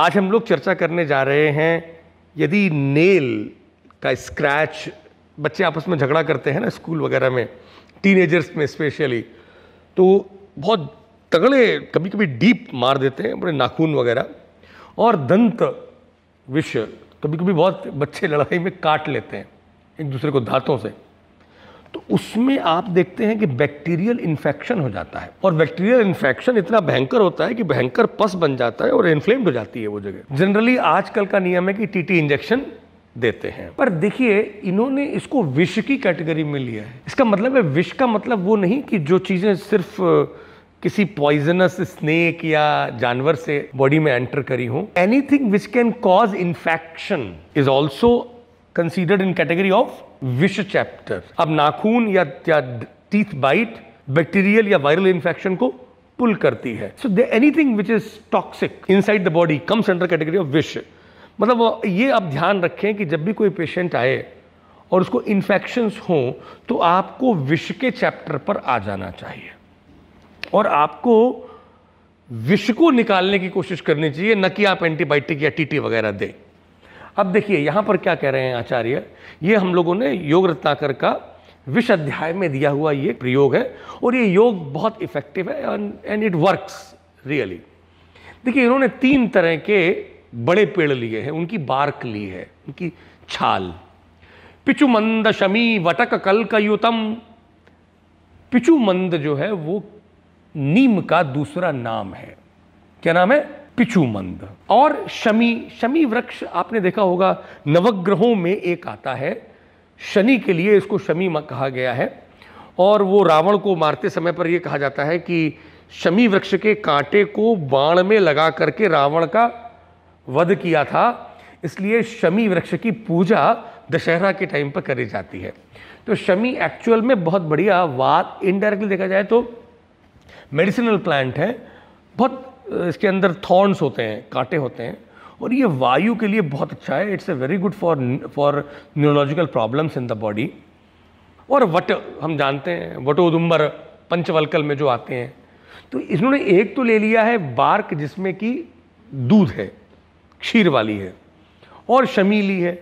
आज हम लोग चर्चा करने जा रहे हैं यदि नेल का स्क्रैच बच्चे आपस में झगड़ा करते हैं ना स्कूल वगैरह में टीनेजर्स में स्पेशली तो बहुत तगड़े कभी कभी डीप मार देते हैं बड़े नाखून वगैरह और दंत विष कभी कभी बहुत बच्चे लड़ाई में काट लेते हैं एक दूसरे को दांतों से उसमें आप देखते हैं कि बैक्टीरियल इन्फेक्शन हो जाता है और बैक्टीरियल इन्फेक्शन इतना भयंकर होता है कि भयंकर पस बन जाता है और इन्फ्लेम्ड हो जाती है वो जगह जनरली आजकल का नियम है कि टीटी इंजेक्शन देते हैं पर देखिए इन्होंने इसको विष की कैटेगरी में लिया है इसका मतलब है विष का मतलब वो नहीं कि जो चीज़ें सिर्फ किसी पॉइजनस स्नेक या जानवर से बॉडी में एंटर करी हूं anything which can cause infection is also considered in category of विश चैप्टर अब नाखून या या टीथ बाइट बैक्टीरियल या वायरल इन्फेक्शन को पुल करती है so they anything which is toxic inside the body comes under category of विश मतलब ये आप ध्यान रखें कि जब भी कोई पेशेंट आए और उसको इन्फेक्शन हो तो आपको विश्व के चैप्टर पर आ जाना चाहिए और आपको विश्व को निकालने की कोशिश करनी चाहिए न कि आप एंटीबायोटिक या टीटी वगैरह दें अब देखिए यहाँ पर क्या कह रहे हैं आचार्य ये हम लोगों ने योग रत्नाकर का विष अध्याय में दिया हुआ ये प्रयोग है और ये योग बहुत इफेक्टिव है एंड इट वर्क्स रियली देखिए इन्होंने तीन तरह के बड़े पेड़ लिए हैं उनकी बार्क ली है उनकी छाल पिचुमंद शमी वटक कल कयुतम पिचुमंद जो है वो नीम का दूसरा नाम है क्या नाम है पिचुमंद और शमी शमी वृक्ष आपने देखा होगा नवग्रहों में एक आता है शनि के लिए इसको शमी कहा गया है और वो रावण को मारते समय पर यह कहा जाता है कि शमी वृक्ष के कांटे को बाण में लगा करके रावण का वध किया था इसलिए शमी वृक्ष की पूजा दशहरा के टाइम पर करी जाती है तो शमी एक्चुअल में बहुत बढ़िया वाद इनडायरेक्टली देखा जाए तो मेडिसिनल प्लांट है बहुत इसके अंदर थॉर्न्स होते हैं कांटे होते हैं और ये वायु के लिए बहुत अच्छा है it's a very good for for neurological problems in the body और वट हम जानते हैं वटो उदुम्बर पंचवलकल में जो आते हैं तो इन्होंने एक तो ले लिया है बार्क जिसमें कि दूध है क्षीर वाली है और शमीली है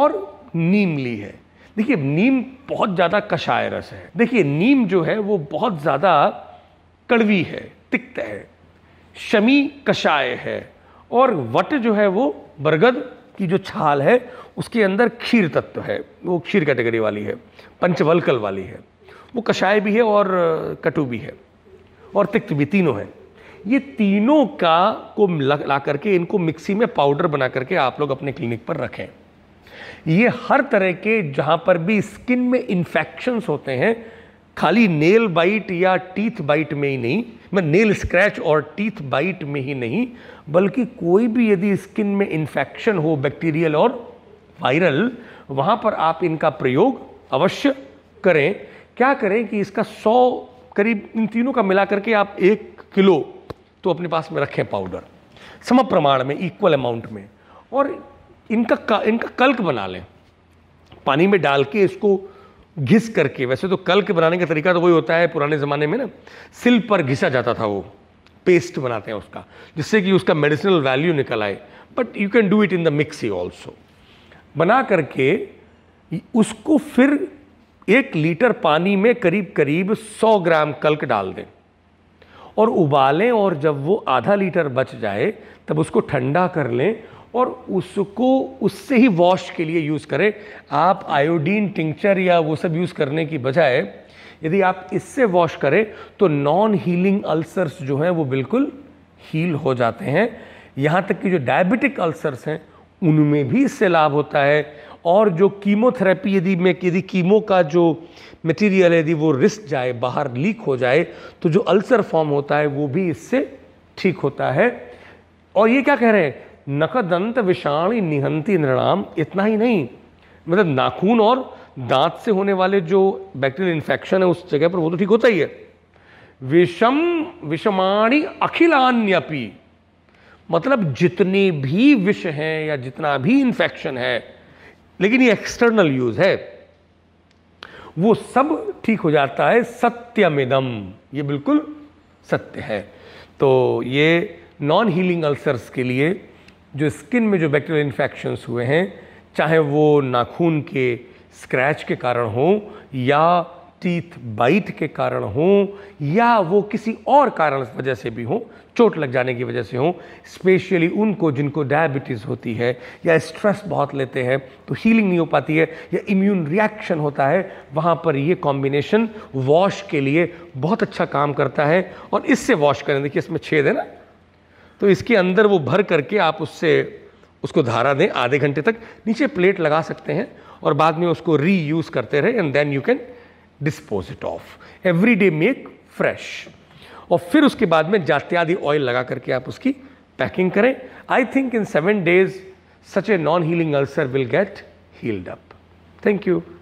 और नीम ली है देखिए नीम बहुत ज़्यादा कषाय रस है देखिए नीम जो है वो बहुत ज़्यादा कड़वी है तिक्त है शमी कषाय है और वट जो है वो बरगद की जो छाल है उसके अंदर खीर तत्व है वो खीर कैटेगरी वाली है पंचवलकल वाली है वो कषाय भी है और कटु भी है और तिक्त भी तीनों है ये तीनों का को ला करके इनको मिक्सी में पाउडर बना करके आप लोग अपने क्लिनिक पर रखें ये हर तरह के जहाँ पर भी स्किन में इन्फेक्शंस होते हैं खाली नेल बाइट या टीथ बाइट में ही नहीं मैं नेल स्क्रैच और टीथ बाइट में ही नहीं बल्कि कोई भी यदि स्किन में इन्फेक्शन हो बैक्टीरियल और वायरल वहाँ पर आप इनका प्रयोग अवश्य करें क्या करें कि इसका 100 करीब इन तीनों का मिला करके आप एक किलो तो अपने पास में रखें पाउडर सम प्रमाण में इक्वल अमाउंट में और इनका इनका कल्क बना लें पानी में डाल के इसको घिस करके वैसे तो कल के बनाने का तरीका तो वही होता है पुराने ज़माने में ना सिल पर घिसा जाता था वो पेस्ट बनाते हैं उसका जिससे कि उसका मेडिसिनल वैल्यू निकल आए but you can do it in the mix ही ऑल्सो बना करके उसको फिर एक लीटर पानी में करीब करीब सौ ग्राम कल्क डाल दें और उबालें और जब वो आधा लीटर बच जाए तब उसको ठंडा कर लें और उसको उससे ही वॉश के लिए यूज़ करें आप आयोडीन टिंक्चर या वो सब यूज़ करने की बजाय यदि आप इससे वॉश करें तो नॉन हीलिंग अल्सर्स जो हैं वो बिल्कुल हील हो जाते हैं यहाँ तक कि जो डायबिटिक अल्सर्स हैं उनमें भी इससे लाभ होता है और जो कीमोथेरेपी यदि में यदि कीमो का जो मटेरियल है यदि वो रिस्क जाए बाहर लीक हो जाए तो जो अल्सर फॉर्म होता है वो भी इससे ठीक होता है और ये क्या कह रहे हैं नकदंत विषाणी निहंती नृणाम इतना ही नहीं मतलब नाखून और दांत से होने वाले जो बैक्टीरियल इन्फेक्शन है उस जगह पर वो तो ठीक होता ही है विषम विषमाणी अखिलान्यपि मतलब जितने भी विष हैं या जितना भी इन्फेक्शन है लेकिन ये एक्सटर्नल यूज़ है वो सब ठीक हो जाता है सत्यमिदम ये बिल्कुल सत्य है तो ये नॉन हीलिंग अल्सर्स के लिए जो स्किन में जो बैक्टीरियल इन्फेक्शंस हुए हैं चाहे वो नाखून के स्क्रैच के कारण हो या टीथ बाइट के कारण हो या वो किसी और कारण वजह से भी हो चोट लग जाने की वजह से हो स्पेशली उनको जिनको डायबिटीज़ होती है या स्ट्रेस बहुत लेते हैं तो हीलिंग नहीं हो पाती है या इम्यून रिएक्शन होता है वहाँ पर ये कॉम्बिनेशन वॉश के लिए बहुत अच्छा काम करता है और इससे वॉश करें देखिए इसमें छेद है ना तो इसके अंदर वो भर करके आप उससे उसको धारा दें आधे घंटे तक नीचे प्लेट लगा सकते हैं और बाद में उसको रीयूज़ करते रहे and then you can dispose it off every day make fresh और फिर उसके बाद में जात्यादि ऑयल लगा करके आप उसकी पैकिंग करें I think in seven days such a non healing ulcer will get healed up thank you